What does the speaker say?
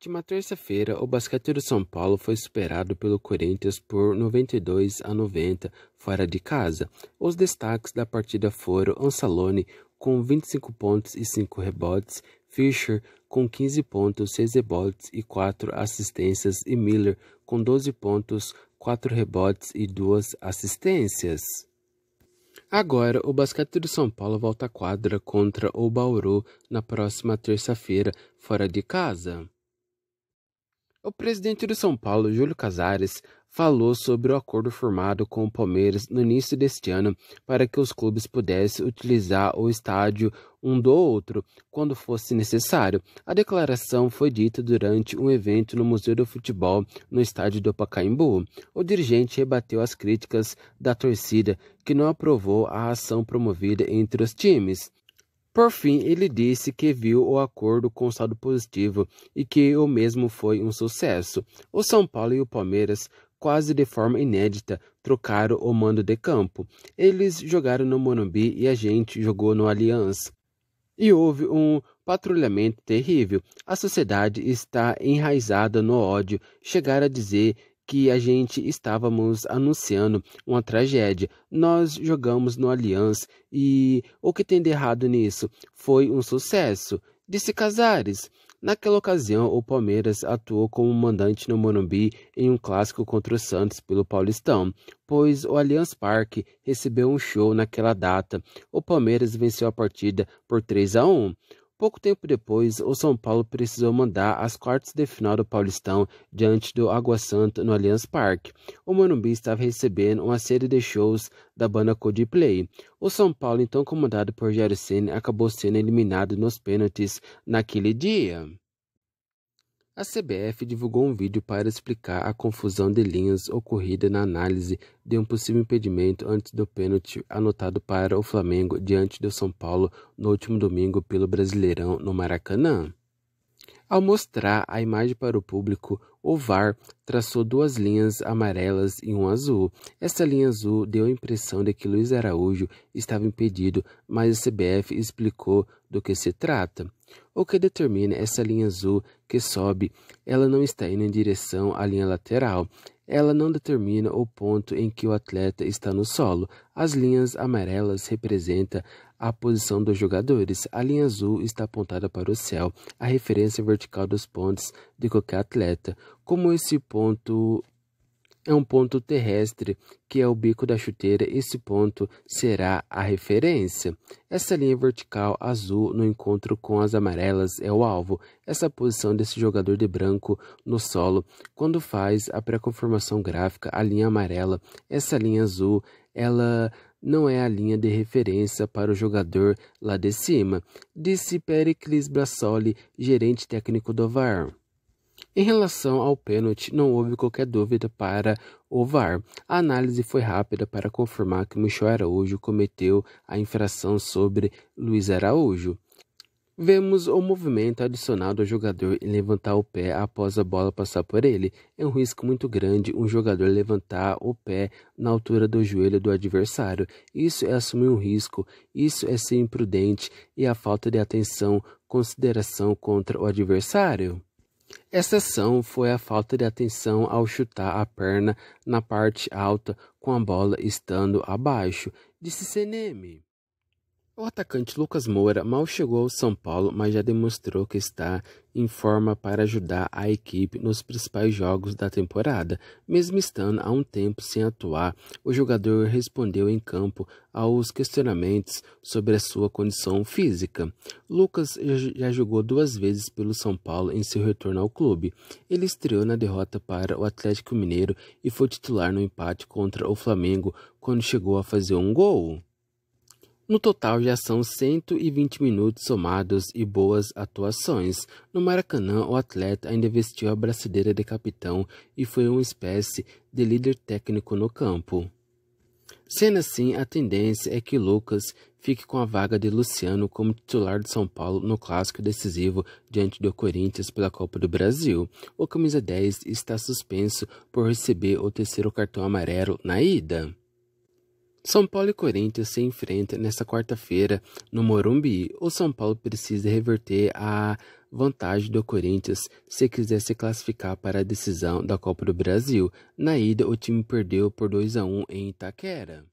última terça-feira, o basquete do São Paulo foi superado pelo Corinthians por 92 a 90 fora de casa. Os destaques da partida foram Ansalone com 25 pontos e 5 rebotes, Fischer com 15 pontos, 6 rebotes e 4 assistências e Miller com 12 pontos, 4 rebotes e 2 assistências. Agora, o basquete do São Paulo volta à quadra contra o Bauru na próxima terça-feira, fora de casa. O presidente do São Paulo, Júlio Casares, falou sobre o acordo formado com o Palmeiras no início deste ano para que os clubes pudessem utilizar o estádio um do outro quando fosse necessário. A declaração foi dita durante um evento no Museu do Futebol no estádio do Pacaembu. O dirigente rebateu as críticas da torcida que não aprovou a ação promovida entre os times. Por fim, ele disse que viu o acordo com saldo positivo e que o mesmo foi um sucesso. O São Paulo e o Palmeiras, quase de forma inédita, trocaram o mando de campo. Eles jogaram no Morumbi e a gente jogou no Aliança. E houve um patrulhamento terrível. A sociedade está enraizada no ódio, chegar a dizer que a gente estávamos anunciando uma tragédia. Nós jogamos no Allianz e o que tem de errado nisso? Foi um sucesso, disse Casares. Naquela ocasião, o Palmeiras atuou como mandante no Morumbi em um clássico contra o Santos pelo Paulistão, pois o Allianz Parque recebeu um show naquela data. O Palmeiras venceu a partida por 3 a 1. Pouco tempo depois, o São Paulo precisou mandar as quartas de final do Paulistão diante do Água Santa no Allianz Parque. O Morumbi estava recebendo uma série de shows da banda Coldplay. O São Paulo, então comandado por Jair Senna, acabou sendo eliminado nos pênaltis naquele dia. A CBF divulgou um vídeo para explicar a confusão de linhas ocorrida na análise de um possível impedimento antes do pênalti anotado para o Flamengo diante do São Paulo no último domingo pelo Brasileirão no Maracanã. Ao mostrar a imagem para o público, o VAR traçou duas linhas amarelas e um azul. Essa linha azul deu a impressão de que Luiz Araújo estava impedido, mas a CBF explicou do que se trata. O que determina essa linha azul que sobe, ela não está indo em direção à linha lateral, ela não determina o ponto em que o atleta está no solo. As linhas amarelas representam a posição dos jogadores. A linha azul está apontada para o céu, a referência vertical dos pontos de qualquer atleta. Como esse ponto é um ponto terrestre, que é o bico da chuteira. Esse ponto será a referência. Essa linha vertical azul no encontro com as amarelas é o alvo. Essa posição desse jogador de branco no solo. Quando faz a pré-conformação gráfica, a linha amarela, essa linha azul, ela não é a linha de referência para o jogador lá de cima, disse Pericles Brassoli, gerente técnico do VAR. Em relação ao pênalti, não houve qualquer dúvida para o VAR. A análise foi rápida para confirmar que Michel Araújo cometeu a infração sobre Luiz Araújo. Vemos o movimento adicional do jogador em levantar o pé após a bola passar por ele. É um risco muito grande um jogador levantar o pé na altura do joelho do adversário. Isso é assumir um risco, isso é ser imprudente e a falta de atenção, consideração contra o adversário. Exceção foi a falta de atenção ao chutar a perna na parte alta com a bola estando abaixo, disse CNM. O atacante Lucas Moura mal chegou ao São Paulo, mas já demonstrou que está em forma para ajudar a equipe nos principais jogos da temporada. Mesmo estando há um tempo sem atuar, o jogador respondeu em campo aos questionamentos sobre a sua condição física. Lucas já jogou duas vezes pelo São Paulo em seu retorno ao clube. Ele estreou na derrota para o Atlético Mineiro e foi titular no empate contra o Flamengo quando chegou a fazer um gol. No total, já são 120 minutos somados e boas atuações. No Maracanã, o atleta ainda vestiu a braçadeira de capitão e foi uma espécie de líder técnico no campo. Sendo assim, a tendência é que Lucas fique com a vaga de Luciano como titular de São Paulo no clássico decisivo diante do Corinthians pela Copa do Brasil. O camisa 10 está suspenso por receber o terceiro cartão amarelo na ida. São Paulo e Corinthians se enfrentam nesta quarta-feira no Morumbi. O São Paulo precisa reverter a vantagem do Corinthians se quiser se classificar para a decisão da Copa do Brasil. Na ida, o time perdeu por 2 a 1 em Itaquera.